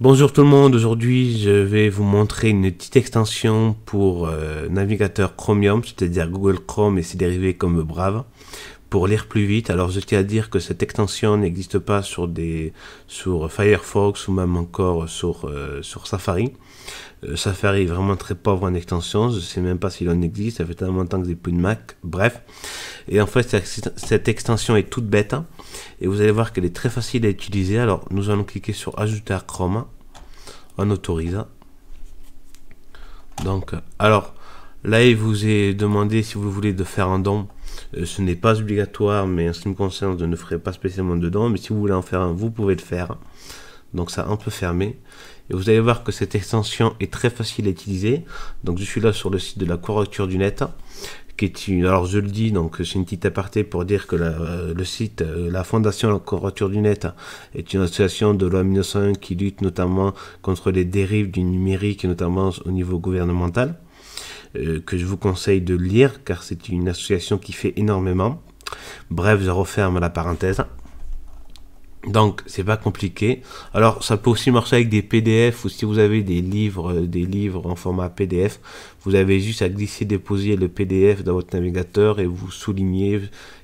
Bonjour tout le monde, aujourd'hui je vais vous montrer une petite extension pour euh, navigateur Chromium, c'est-à-dire Google Chrome et ses dérivés comme Brave, pour lire plus vite. Alors je tiens à dire que cette extension n'existe pas sur, des, sur Firefox ou même encore sur, euh, sur Safari. Euh, Safari est vraiment très pauvre en extensions, je ne sais même pas s'il en existe, ça fait tellement longtemps que j'ai plus de Mac, bref. Et en fait cette extension est toute bête hein. et vous allez voir qu'elle est très facile à utiliser. Alors nous allons cliquer sur ajouter à Chrome en autorisant. Donc alors là il vous est demandé si vous voulez de faire un don euh, ce n'est pas obligatoire, mais en ce qui me concerne, je ne ferai pas spécialement dedans. Mais si vous voulez en faire un, vous pouvez le faire. Donc ça on un peu fermé. Et vous allez voir que cette extension est très facile à utiliser. Donc je suis là sur le site de la correcture du net. Qui est une, alors je le dis, donc c'est une petite aparté pour dire que euh, le site, euh, la Fondation La du Net est une association de loi 1901 qui lutte notamment contre les dérives du numérique, notamment au niveau gouvernemental. Euh, que je vous conseille de lire car c'est une association qui fait énormément. Bref, je referme la parenthèse. Donc c'est pas compliqué. Alors ça peut aussi marcher avec des PDF ou si vous avez des livres, euh, des livres en format PDF, vous avez juste à glisser déposer le PDF dans votre navigateur et vous soulignez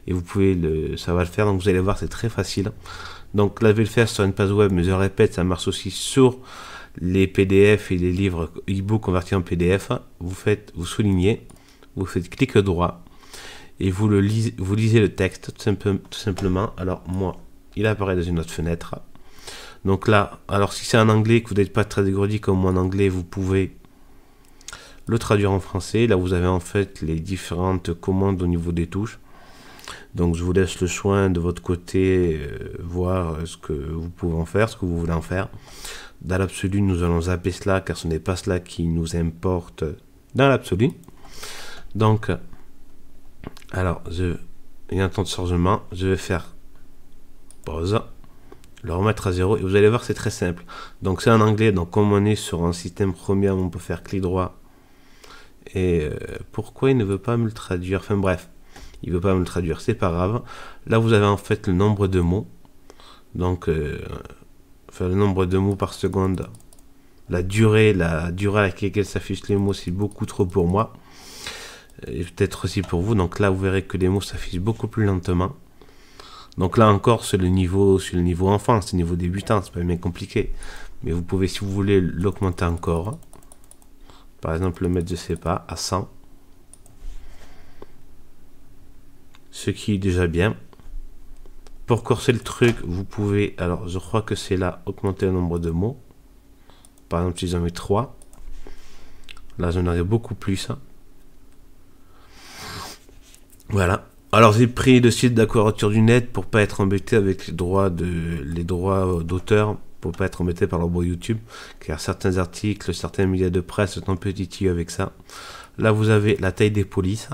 et vous pouvez le, ça va le faire. Donc vous allez voir c'est très facile. Donc là je vais le faire sur une page web, mais je répète ça marche aussi sur les PDF et les livres e convertis en PDF, vous faites, vous soulignez, vous faites clic droit et vous le lisez, vous lisez le texte tout, simplement. Alors moi, il apparaît dans une autre fenêtre. Donc là, alors si c'est en anglais que vous n'êtes pas très dégourdi comme moi en anglais, vous pouvez le traduire en français. Là, vous avez en fait les différentes commandes au niveau des touches. Donc je vous laisse le soin de votre côté, euh, voir ce que vous pouvez en faire, ce que vous voulez en faire. Dans l'absolu, nous allons zapper cela car ce n'est pas cela qui nous importe dans l'absolu. Donc, alors, il y a un temps de chargement. Je vais faire pause, le remettre à zéro et vous allez voir, c'est très simple. Donc, c'est en anglais. Donc, comme on est sur un système premier on peut faire clic droit. Et euh, pourquoi il ne veut pas me le traduire Enfin, bref, il ne veut pas me le traduire, c'est pas grave. Là, vous avez en fait le nombre de mots. Donc, euh, le nombre de mots par seconde, la durée, la durée à laquelle s'affichent les mots, c'est beaucoup trop pour moi. Et peut-être aussi pour vous. Donc là, vous verrez que les mots s'affichent beaucoup plus lentement. Donc là encore, c'est le niveau, sur le niveau enfant, c'est le niveau débutant, c'est pas bien compliqué. Mais vous pouvez, si vous voulez, l'augmenter encore. Par exemple, le mettre, je sais pas, à 100. Ce qui est déjà bien. Pour corser le truc, vous pouvez, alors je crois que c'est là, augmenter le nombre de mots. Par exemple, si j'en mets 3, là j'en ai beaucoup plus. Hein. Voilà. Alors j'ai pris le site d'Aquarature du net pour pas être embêté avec les droits de les droits d'auteur, pour pas être embêté par l'embrouille YouTube, car certains articles, certains médias de presse sont petits avec ça. Là vous avez la taille des polices.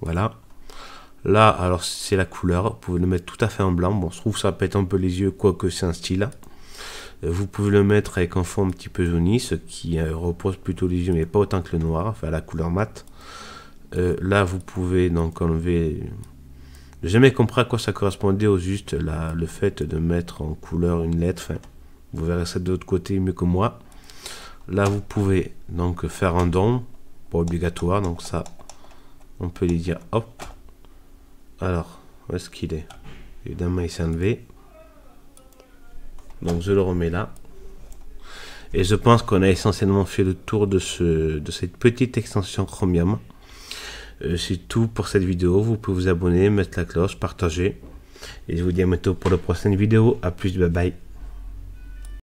Voilà. Là, alors c'est la couleur, vous pouvez le mettre tout à fait en blanc. Bon, je trouve ça pète un peu les yeux, quoique c'est un style. Euh, vous pouvez le mettre avec un fond un petit peu jauni, ce qui euh, repose plutôt les yeux, mais pas autant que le noir, enfin la couleur mate. Euh, là, vous pouvez donc enlever. J'ai jamais compris à quoi ça correspondait au juste le fait de mettre en couleur une lettre. vous verrez ça de l'autre côté mieux que moi. Là, vous pouvez donc faire un don, pas obligatoire, donc ça, on peut les dire hop. Alors, où est-ce qu'il est, Évidemment, il s'est enlevé. Donc, je le remets là. Et je pense qu'on a essentiellement fait le tour de, ce, de cette petite extension Chromium. Euh, c'est tout pour cette vidéo. Vous pouvez vous abonner, mettre la cloche, partager. Et je vous dis à bientôt pour la prochaine vidéo. A plus, bye bye.